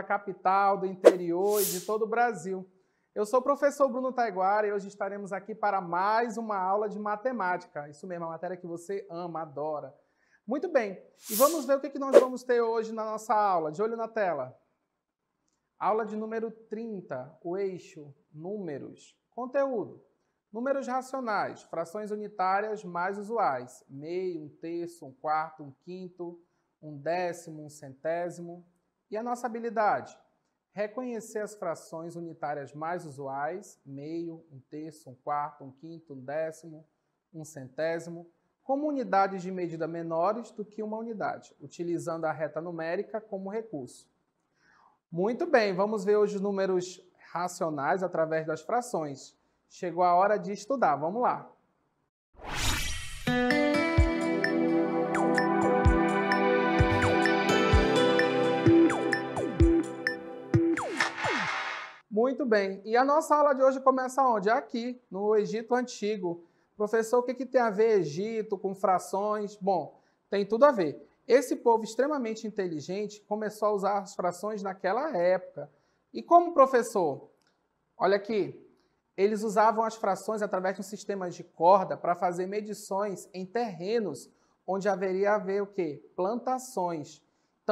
da capital, do interior e de todo o Brasil. Eu sou o professor Bruno Taiguara e hoje estaremos aqui para mais uma aula de matemática. Isso mesmo, é a matéria que você ama, adora. Muito bem, e vamos ver o que nós vamos ter hoje na nossa aula. De olho na tela. Aula de número 30, o eixo, números. Conteúdo. Números racionais, frações unitárias mais usuais. Meio, um terço, um quarto, um quinto, um décimo, um centésimo. E a nossa habilidade? Reconhecer as frações unitárias mais usuais, meio, um terço, um quarto, um quinto, um décimo, um centésimo, como unidades de medida menores do que uma unidade, utilizando a reta numérica como recurso. Muito bem, vamos ver hoje os números racionais através das frações. Chegou a hora de estudar, vamos lá! Muito bem. E a nossa aula de hoje começa onde? Aqui, no Egito Antigo. Professor, o que, que tem a ver Egito com frações? Bom, tem tudo a ver. Esse povo extremamente inteligente começou a usar as frações naquela época. E como professor? Olha aqui. Eles usavam as frações através de um sistema de corda para fazer medições em terrenos onde haveria haver o quê? Plantações.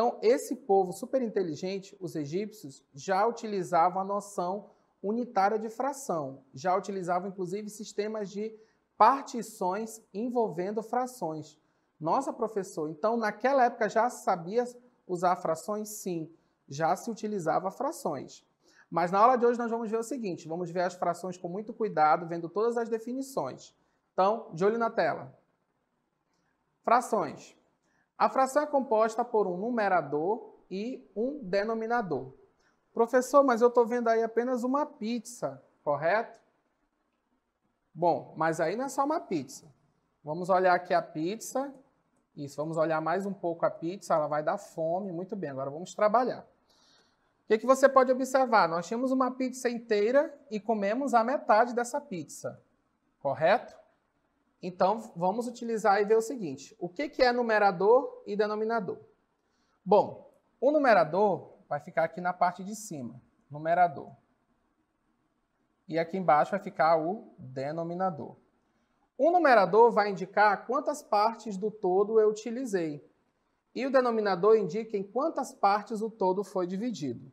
Então, esse povo super inteligente, os egípcios, já utilizavam a noção unitária de fração, já utilizavam inclusive sistemas de partições envolvendo frações. Nossa, professor, então naquela época já sabia usar frações? Sim, já se utilizava frações. Mas na aula de hoje nós vamos ver o seguinte, vamos ver as frações com muito cuidado, vendo todas as definições. Então, de olho na tela. Frações. A fração é composta por um numerador e um denominador. Professor, mas eu estou vendo aí apenas uma pizza, correto? Bom, mas aí não é só uma pizza. Vamos olhar aqui a pizza. Isso, vamos olhar mais um pouco a pizza, ela vai dar fome. Muito bem, agora vamos trabalhar. O que, que você pode observar? Nós tínhamos uma pizza inteira e comemos a metade dessa pizza, correto? Então, vamos utilizar e ver o seguinte. O que, que é numerador e denominador? Bom, o numerador vai ficar aqui na parte de cima, numerador. E aqui embaixo vai ficar o denominador. O numerador vai indicar quantas partes do todo eu utilizei. E o denominador indica em quantas partes o todo foi dividido.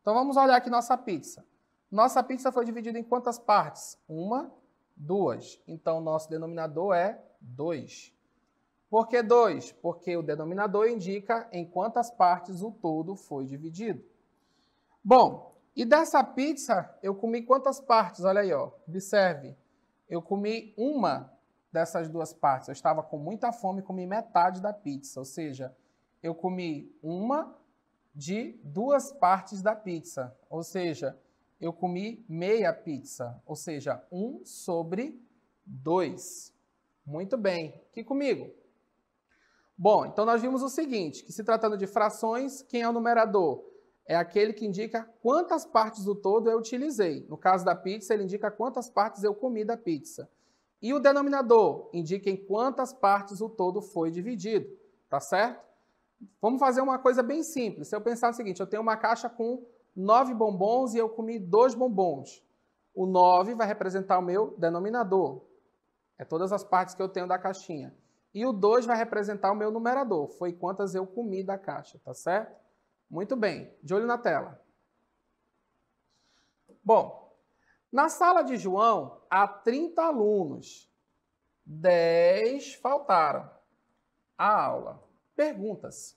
Então vamos olhar aqui nossa pizza. Nossa pizza foi dividida em quantas partes? Uma, duas. Então, nosso denominador é 2. Por que 2? Porque o denominador indica em quantas partes o todo foi dividido. Bom, e dessa pizza eu comi quantas partes? Olha aí, ó. observe. Eu comi uma dessas duas partes. Eu estava com muita fome e comi metade da pizza. Ou seja, eu comi uma de duas partes da pizza. Ou seja, eu comi meia pizza, ou seja, 1 sobre 2. Muito bem, aqui comigo. Bom, então nós vimos o seguinte, que se tratando de frações, quem é o numerador? É aquele que indica quantas partes do todo eu utilizei. No caso da pizza, ele indica quantas partes eu comi da pizza. E o denominador indica em quantas partes o todo foi dividido, tá certo? Vamos fazer uma coisa bem simples. Se eu pensar o seguinte, eu tenho uma caixa com nove bombons e eu comi dois bombons. O 9 vai representar o meu denominador. É todas as partes que eu tenho da caixinha. E o 2 vai representar o meu numerador. Foi quantas eu comi da caixa, tá certo? Muito bem. De olho na tela. Bom, na sala de João há 30 alunos. 10 faltaram à aula. Perguntas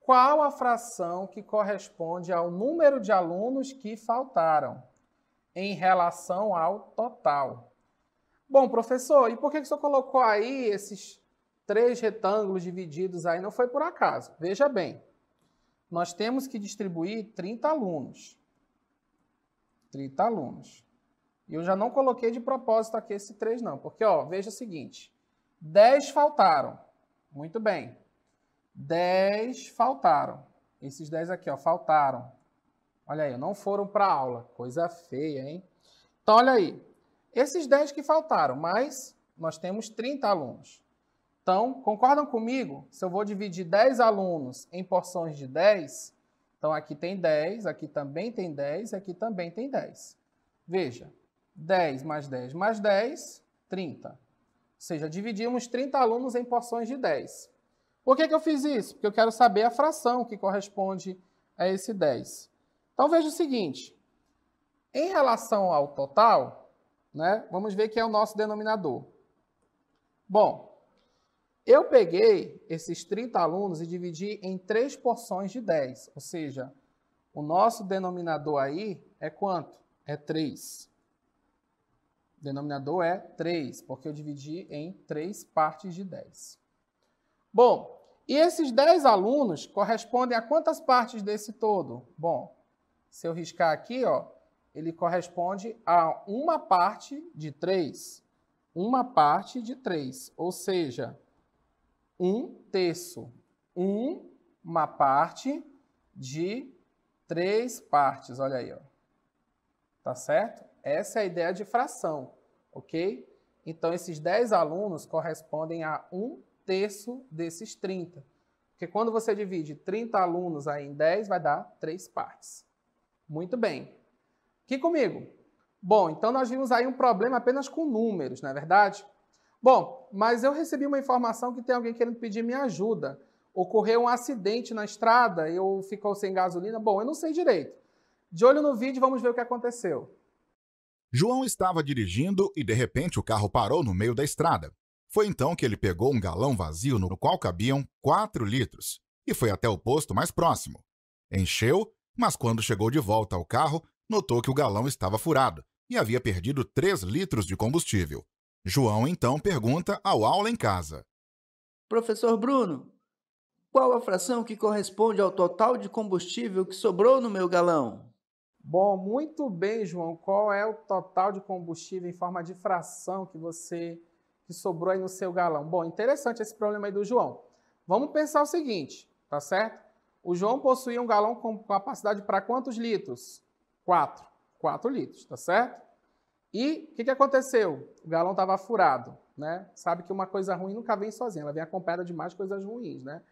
qual a fração que corresponde ao número de alunos que faltaram em relação ao total. Bom, professor, e por que, que o senhor colocou aí esses três retângulos divididos aí? Não foi por acaso. Veja bem, nós temos que distribuir 30 alunos. 30 alunos. E eu já não coloquei de propósito aqui esse 3, não, porque, ó, veja o seguinte, 10 faltaram. Muito bem. 10 faltaram. Esses 10 aqui, ó, faltaram. Olha aí, não foram para aula. Coisa feia, hein? Então, olha aí. Esses 10 que faltaram, mas nós temos 30 alunos. Então, concordam comigo? Se eu vou dividir 10 alunos em porções de 10, então aqui tem 10, aqui também tem 10, aqui também tem 10. Veja, 10 mais 10 mais 10, 30. Ou seja, dividimos 30 alunos em porções de 10. Por que, que eu fiz isso? Porque eu quero saber a fração que corresponde a esse 10. Então veja o seguinte: em relação ao total, né, vamos ver que é o nosso denominador. Bom, eu peguei esses 30 alunos e dividi em 3 porções de 10, ou seja, o nosso denominador aí é quanto? É 3. O denominador é 3, porque eu dividi em 3 partes de 10. Bom, e esses 10 alunos correspondem a quantas partes desse todo? Bom, se eu riscar aqui, ó, ele corresponde a uma parte de 3. Uma parte de 3, ou seja, um terço. uma parte de três partes, olha aí. Ó. Tá certo? Essa é a ideia de fração, ok? Então, esses 10 alunos correspondem a um terço desses 30. Porque quando você divide 30 alunos aí em 10, vai dar três partes. Muito bem. Aqui comigo. Bom, então nós vimos aí um problema apenas com números, não é verdade? Bom, mas eu recebi uma informação que tem alguém querendo pedir minha ajuda. Ocorreu um acidente na estrada, eu ficou sem gasolina. Bom, eu não sei direito. De olho no vídeo, vamos ver o que aconteceu. João estava dirigindo e de repente o carro parou no meio da estrada. Foi então que ele pegou um galão vazio no qual cabiam 4 litros e foi até o posto mais próximo. Encheu, mas quando chegou de volta ao carro, notou que o galão estava furado e havia perdido 3 litros de combustível. João então pergunta ao aula em casa: Professor Bruno, qual a fração que corresponde ao total de combustível que sobrou no meu galão? Bom, muito bem, João. Qual é o total de combustível em forma de fração que você que sobrou aí no seu galão. Bom, interessante esse problema aí do João. Vamos pensar o seguinte, tá certo? O João possuía um galão com capacidade para quantos litros? Quatro, quatro litros, tá certo? E o que, que aconteceu? O galão estava furado, né? Sabe que uma coisa ruim nunca vem sozinha, ela vem acompanhada de mais coisas ruins, né?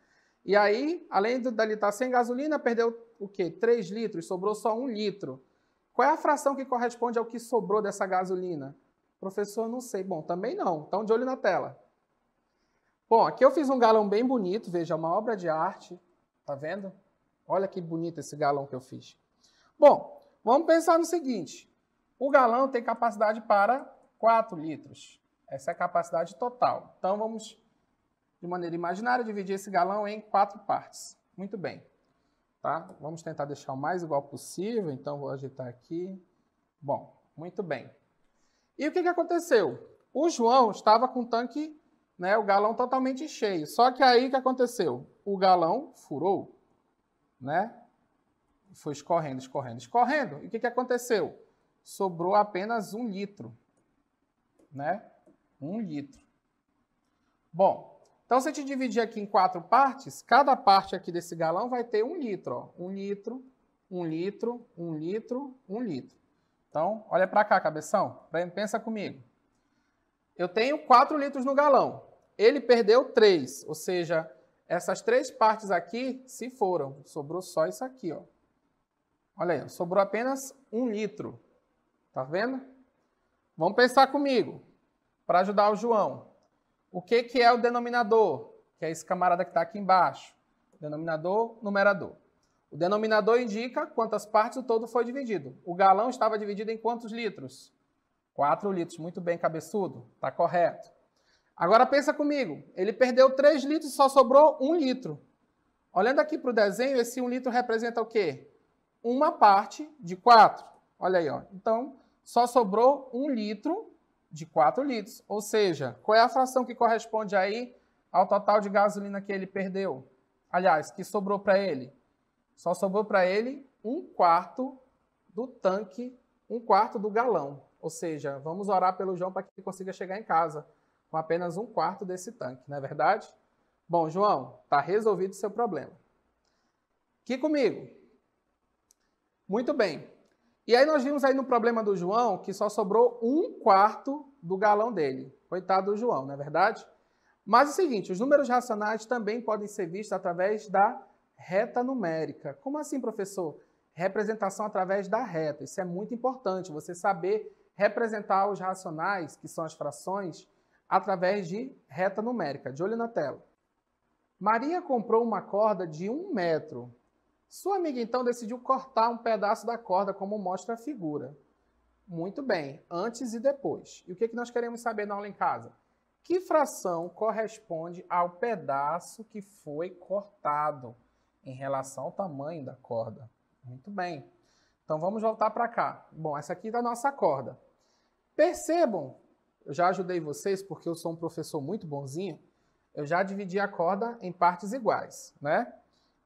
E aí, além ele estar tá sem gasolina, perdeu o quê? Três litros, sobrou só um litro. Qual é a fração que corresponde ao que sobrou dessa gasolina? Professor, não sei. Bom, também não. Então, de olho na tela. Bom, aqui eu fiz um galão bem bonito, veja, uma obra de arte. Tá vendo? Olha que bonito esse galão que eu fiz. Bom, vamos pensar no seguinte. O galão tem capacidade para 4 litros. Essa é a capacidade total. Então, vamos, de maneira imaginária, dividir esse galão em quatro partes. Muito bem. Tá? Vamos tentar deixar o mais igual possível. Então, vou ajeitar aqui. Bom, muito bem. E o que, que aconteceu? O João estava com o tanque, né, o galão totalmente cheio. Só que aí o que aconteceu? O galão furou, né? Foi escorrendo, escorrendo, escorrendo. E o que, que aconteceu? Sobrou apenas um litro, né? Um litro. Bom, então se a gente dividir aqui em quatro partes, cada parte aqui desse galão vai ter um litro, ó. Um litro, um litro, um litro, um litro. Então, olha para cá, cabeção. Pensa comigo. Eu tenho 4 litros no galão. Ele perdeu 3, ou seja, essas três partes aqui se foram. Sobrou só isso aqui, ó. Olha aí, sobrou apenas 1 litro. Tá vendo? Vamos pensar comigo, para ajudar o João. O que, que é o denominador? Que é esse camarada que está aqui embaixo. Denominador, numerador. O denominador indica quantas partes o todo foi dividido. O galão estava dividido em quantos litros? 4 litros. Muito bem, cabeçudo. Está correto. Agora pensa comigo. Ele perdeu 3 litros e só sobrou 1 litro. Olhando aqui para o desenho, esse 1 litro representa o quê? Uma parte de 4. Olha aí, ó. Então, só sobrou 1 litro de 4 litros. Ou seja, qual é a fração que corresponde aí ao total de gasolina que ele perdeu? Aliás, que sobrou para ele? Só sobrou para ele um quarto do tanque, um quarto do galão. Ou seja, vamos orar pelo João para que ele consiga chegar em casa com apenas um quarto desse tanque, não é verdade? Bom, João, está resolvido o seu problema. Aqui comigo. Muito bem. E aí nós vimos aí no problema do João que só sobrou um quarto do galão dele. Coitado do João, não é verdade? Mas é o seguinte, os números racionais também podem ser vistos através da reta numérica. Como assim, professor? Representação através da reta. Isso é muito importante, você saber representar os racionais, que são as frações, através de reta numérica. De olho na tela. Maria comprou uma corda de um metro. Sua amiga então decidiu cortar um pedaço da corda, como mostra a figura. Muito bem, antes e depois. E o que é nós queremos saber na aula em casa? Que fração corresponde ao pedaço que foi cortado? em relação ao tamanho da corda. Muito bem. Então vamos voltar para cá. Bom, essa aqui é a nossa corda. Percebam, eu já ajudei vocês porque eu sou um professor muito bonzinho. Eu já dividi a corda em partes iguais, né?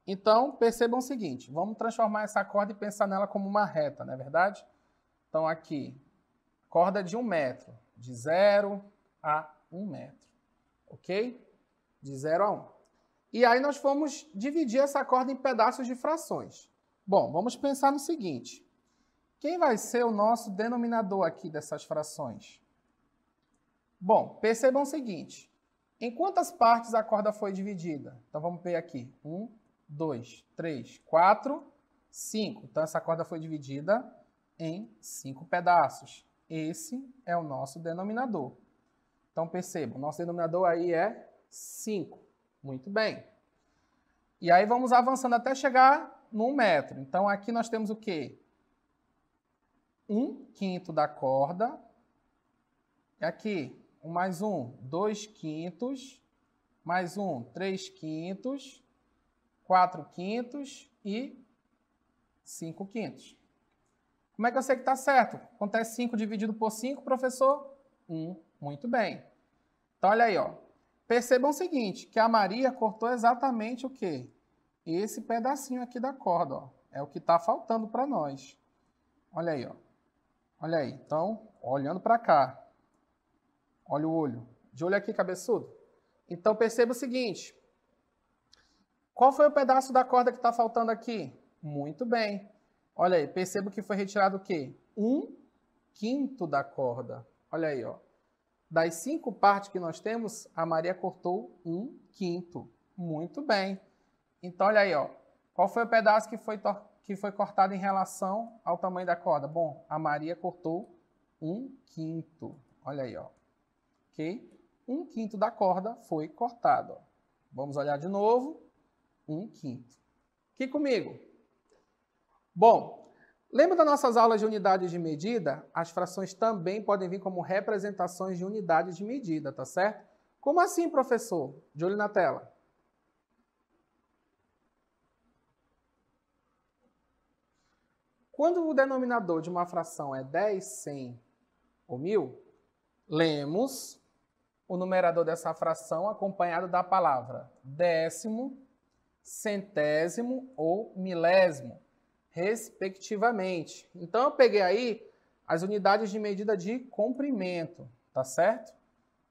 Então, percebam o seguinte, vamos transformar essa corda e pensar nela como uma reta, não é verdade? Então, aqui, corda de um metro, de 0 a 1 um metro, ok? De 0 a 1. Um. E aí nós fomos dividir essa corda em pedaços de frações. Bom, vamos pensar no seguinte. Quem vai ser o nosso denominador aqui dessas frações? Bom, percebam o seguinte. Em quantas partes a corda foi dividida? Então vamos ver aqui. 1, 2, 3, 4, 5. Então essa corda foi dividida em 5 pedaços. Esse é o nosso denominador. Então percebam, nosso denominador aí é 5. Muito bem. E aí vamos avançando até chegar no metro. Então aqui nós temos o quê? Um quinto da corda. E aqui, um mais um, dois quintos. Mais um, três quintos. Quatro quintos e cinco quintos. Como é que eu sei que está certo? Acontece é 5 dividido por 5, professor? 1. Um. Muito bem. Então, olha aí, ó. Percebam o seguinte, que a Maria cortou exatamente o quê? Esse pedacinho aqui da corda, ó. É o que está faltando para nós. Olha aí, ó. Olha aí. Então, olhando para cá. Olha o olho. De olho aqui, cabeçudo. Então, perceba o seguinte. Qual foi o pedaço da corda que está faltando aqui? Muito bem. Olha aí, perceba que foi retirado o quê? Um quinto da corda. Olha aí, ó. Das cinco partes que nós temos, a Maria cortou um quinto. Muito bem. Então, olha aí, ó. qual foi o pedaço que foi, que foi cortado em relação ao tamanho da corda? Bom, a Maria cortou um quinto. Olha aí, ó. ok? Um quinto da corda foi cortado. Ó. Vamos olhar de novo. Um quinto. Aqui comigo. Bom, Lembra das nossas aulas de unidades de medida? As frações também podem vir como representações de unidades de medida, tá certo? Como assim, professor? De olho na tela. Quando o denominador de uma fração é 10, 100 ou 1000, lemos o numerador dessa fração acompanhado da palavra décimo, centésimo ou milésimo respectivamente. Então, eu peguei aí as unidades de medida de comprimento, tá certo?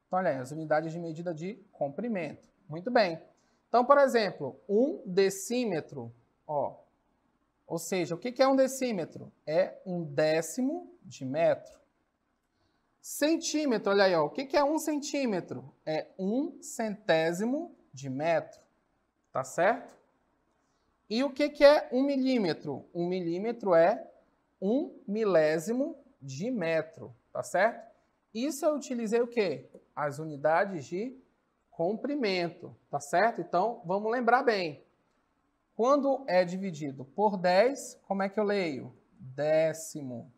Então, olha aí, as unidades de medida de comprimento. Muito bem. Então, por exemplo, um decímetro, ó. Ou seja, o que é um decímetro? É um décimo de metro. Centímetro, olha aí, ó. o que é um centímetro? É um centésimo de metro, tá certo? E o que, que é um milímetro? Um milímetro é um milésimo de metro, tá certo? Isso eu utilizei o quê? As unidades de comprimento, tá certo? Então, vamos lembrar bem. Quando é dividido por 10, como é que eu leio? Décimo.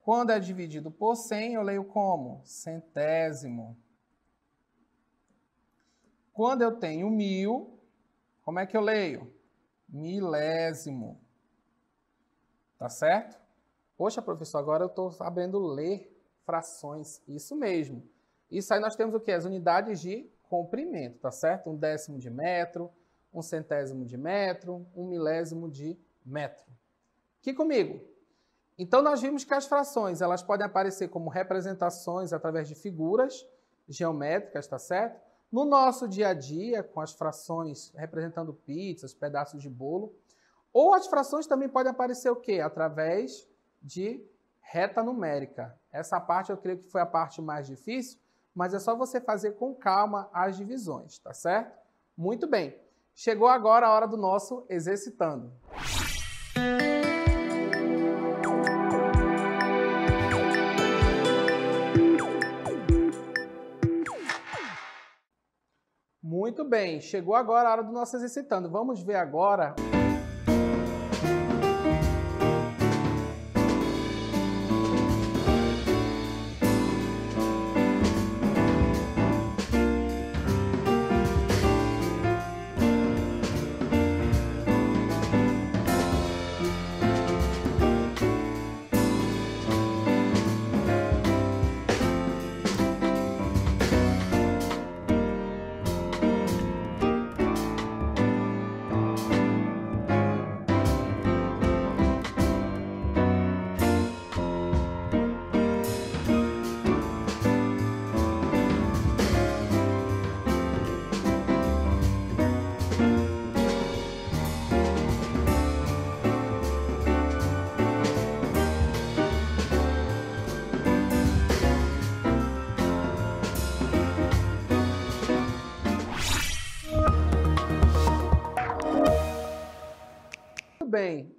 Quando é dividido por 100, eu leio como? Centésimo. Quando eu tenho mil, como é que eu leio? Milésimo. Tá certo? Poxa, professor, agora eu estou sabendo ler frações. Isso mesmo. Isso aí nós temos o que? As unidades de comprimento, tá certo? Um décimo de metro, um centésimo de metro, um milésimo de metro. Aqui comigo. Então nós vimos que as frações, elas podem aparecer como representações através de figuras geométricas, tá certo? No nosso dia a dia, com as frações representando pizzas, pedaços de bolo, ou as frações também podem aparecer o quê? Através de reta numérica. Essa parte eu creio que foi a parte mais difícil, mas é só você fazer com calma as divisões, tá certo? Muito bem. Chegou agora a hora do nosso exercitando. Muito bem, chegou agora a hora do nosso exercitando. Vamos ver agora.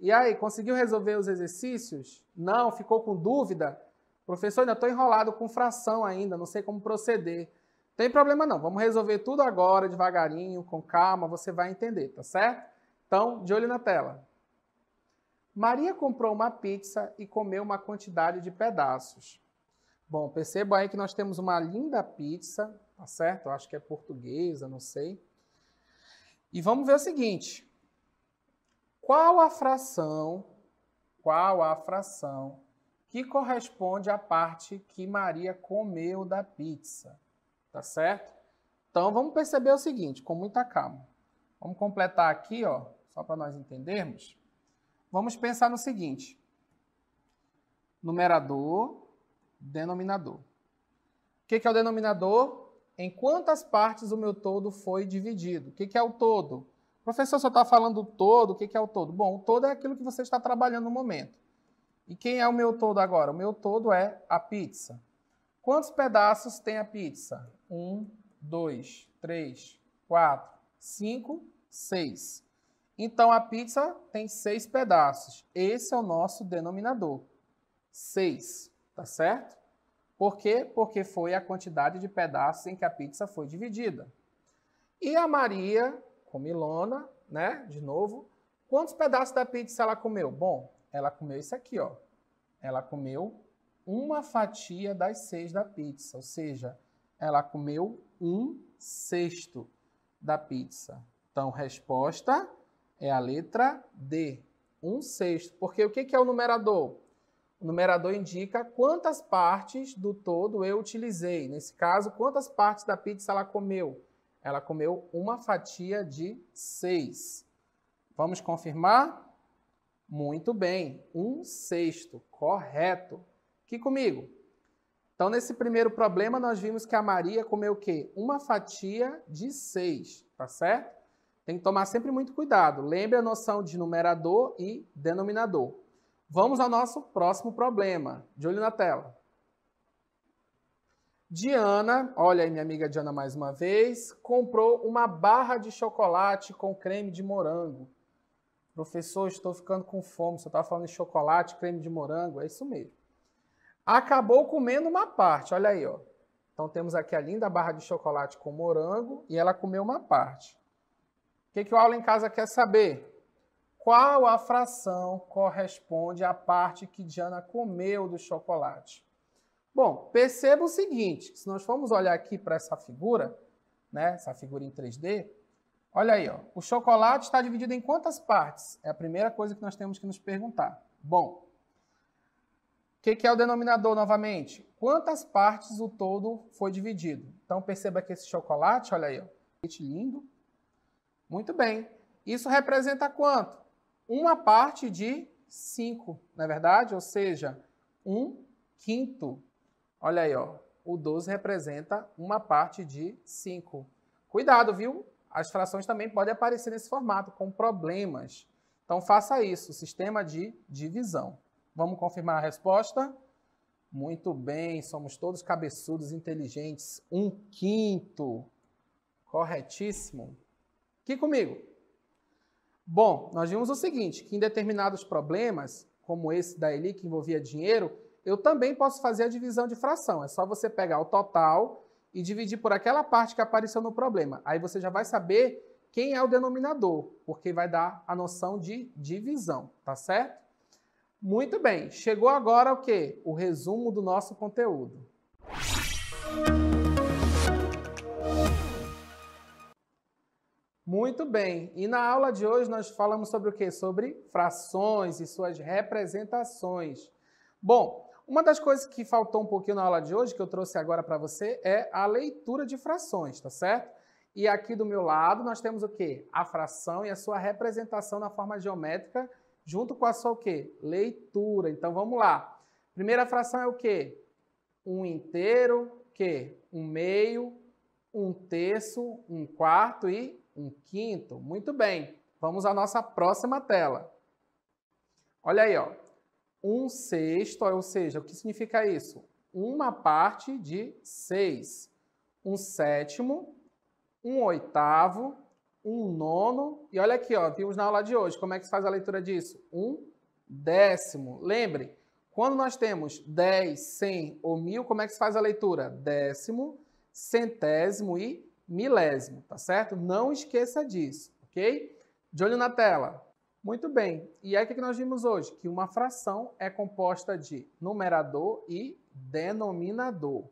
E aí, conseguiu resolver os exercícios? Não, ficou com dúvida? Professor, ainda estou enrolado com fração ainda, não sei como proceder. Tem problema não, vamos resolver tudo agora, devagarinho, com calma, você vai entender, tá certo? Então, de olho na tela. Maria comprou uma pizza e comeu uma quantidade de pedaços. Bom, perceba aí que nós temos uma linda pizza, tá certo? Eu acho que é portuguesa, não sei. E vamos ver o seguinte: qual a fração, qual a fração que corresponde à parte que Maria comeu da pizza, tá certo? Então vamos perceber o seguinte, com muita calma. Vamos completar aqui, ó, só para nós entendermos. Vamos pensar no seguinte: numerador, denominador. O que, que é o denominador? Em quantas partes o meu todo foi dividido? O que, que é o todo? Professor, você está falando todo, o que, que é o todo? Bom, o todo é aquilo que você está trabalhando no momento. E quem é o meu todo agora? O meu todo é a pizza. Quantos pedaços tem a pizza? Um, dois, três, quatro, cinco, seis. Então a pizza tem seis pedaços. Esse é o nosso denominador. Seis, tá certo? Por quê? Porque foi a quantidade de pedaços em que a pizza foi dividida. E a Maria comilona, né? De novo. Quantos pedaços da pizza ela comeu? Bom, ela comeu isso aqui, ó. Ela comeu uma fatia das seis da pizza, ou seja, ela comeu um sexto da pizza. Então, resposta é a letra D, um sexto. Porque o que é o numerador? O numerador indica quantas partes do todo eu utilizei. Nesse caso, quantas partes da pizza ela comeu. Ela comeu uma fatia de seis. Vamos confirmar? Muito bem, um sexto, correto. Aqui comigo. Então, nesse primeiro problema, nós vimos que a Maria comeu o quê? Uma fatia de seis, tá certo? Tem que tomar sempre muito cuidado. Lembre a noção de numerador e denominador. Vamos ao nosso próximo problema. De olho na tela. Diana, olha aí minha amiga Diana mais uma vez, comprou uma barra de chocolate com creme de morango. Professor, estou ficando com fome, Você estava falando de chocolate, creme de morango, é isso mesmo. Acabou comendo uma parte, olha aí, ó. Então temos aqui a linda barra de chocolate com morango e ela comeu uma parte. O que, que o aula em casa quer saber? Qual a fração corresponde à parte que Diana comeu do chocolate? Bom, perceba o seguinte, se nós formos olhar aqui para essa figura, né, essa figura em 3D, olha aí, ó, o chocolate está dividido em quantas partes? É a primeira coisa que nós temos que nos perguntar. Bom, o que, que, é o denominador novamente? Quantas partes o todo foi dividido? Então perceba que esse chocolate, olha aí, ó, lindo. Muito bem. Isso representa quanto? Uma parte de 5, não é verdade? Ou seja, um quinto. Olha aí, ó. O 12 representa uma parte de 5. Cuidado, viu? As frações também podem aparecer nesse formato, com problemas. Então faça isso, sistema de divisão. Vamos confirmar a resposta? Muito bem, somos todos cabeçudos, inteligentes. Um quinto. Corretíssimo. Aqui comigo. Bom, nós vimos o seguinte, que em determinados problemas, como esse da Eli, que envolvia dinheiro, eu também posso fazer a divisão de fração. É só você pegar o total e dividir por aquela parte que apareceu no problema. Aí você já vai saber quem é o denominador, porque vai dar a noção de divisão, tá certo? Muito bem, chegou agora o quê? O resumo do nosso conteúdo. Muito bem, e na aula de hoje nós falamos sobre o quê? Sobre frações e suas representações. Bom, uma das coisas que faltou um pouquinho na aula de hoje, que eu trouxe agora para você, é a leitura de frações, tá certo? E aqui do meu lado nós temos o quê? A fração e a sua representação na forma geométrica, junto com a sua o quê? Leitura. Então vamos lá. Primeira fração é o quê? Um inteiro, que um meio, um terço, um quarto e um quinto. Muito bem. Vamos à nossa próxima tela. Olha aí, ó um sexto, ou seja, o que significa isso? Uma parte de seis. Um sétimo, um oitavo, um nono. E olha aqui, ó, vimos na aula de hoje como é que se faz a leitura disso. Um décimo. Lembre, quando nós temos dez cem ou mil como é que se faz a leitura? Décimo, centésimo e milésimo, tá certo? Não esqueça disso, ok? De olho na tela. Muito bem. E aí o que nós vimos hoje? Que uma fração é composta de numerador e denominador.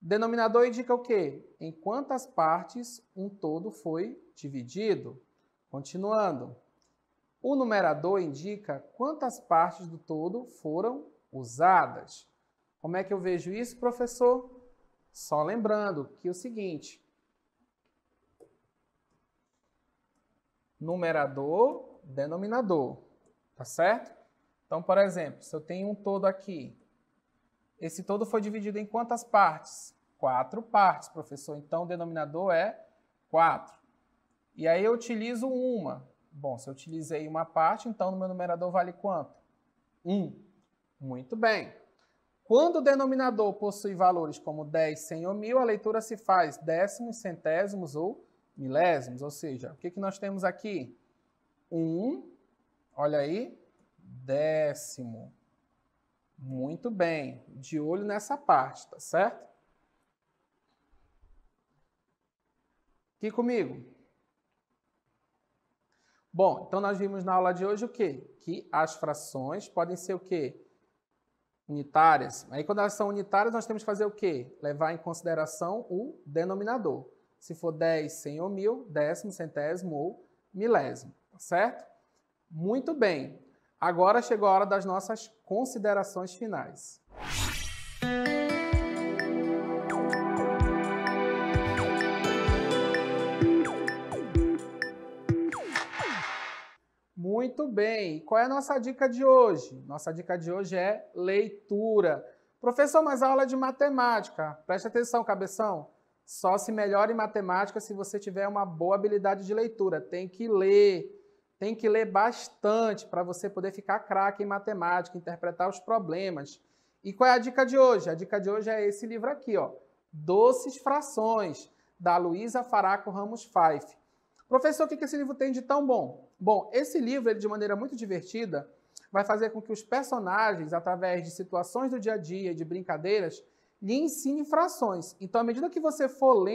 Denominador indica o quê? Em quantas partes um todo foi dividido. Continuando. O numerador indica quantas partes do todo foram usadas. Como é que eu vejo isso, professor? Só lembrando que é o seguinte. Numerador denominador, tá certo? Então, por exemplo, se eu tenho um todo aqui, esse todo foi dividido em quantas partes? Quatro partes, professor. Então, o denominador é 4. E aí eu utilizo uma. Bom, se eu utilizei uma parte, então no meu numerador vale quanto? 1. Um. Muito bem. Quando o denominador possui valores como 10, 100 ou 1000, a leitura se faz décimos, centésimos ou milésimos. Ou seja, o que, que nós temos aqui? um, olha aí, décimo. Muito bem, de olho nessa parte, tá certo? Aqui comigo. Bom, então nós vimos na aula de hoje o quê? Que as frações podem ser o quê? Unitárias. Aí quando elas são unitárias, nós temos que fazer o quê? Levar em consideração o denominador. Se for 10, 100 ou 1000, décimo, centésimo ou milésimo certo? Muito bem. Agora chegou a hora das nossas considerações finais. Muito bem. Qual é a nossa dica de hoje? Nossa dica de hoje é leitura. Professor, mas a aula é de matemática. Preste atenção, cabeção. Só se melhora em matemática se você tiver uma boa habilidade de leitura. Tem que ler, tem que ler bastante para você poder ficar craque em matemática, interpretar os problemas. E qual é a dica de hoje? A dica de hoje é esse livro aqui, ó, Doces Frações, da Luísa Faraco Ramos Fife. Professor, o que esse livro tem de tão bom? Bom, esse livro, ele, de maneira muito divertida, vai fazer com que os personagens, através de situações do dia a dia, de brincadeiras, lhe ensinem frações. Então, à medida que você for lendo,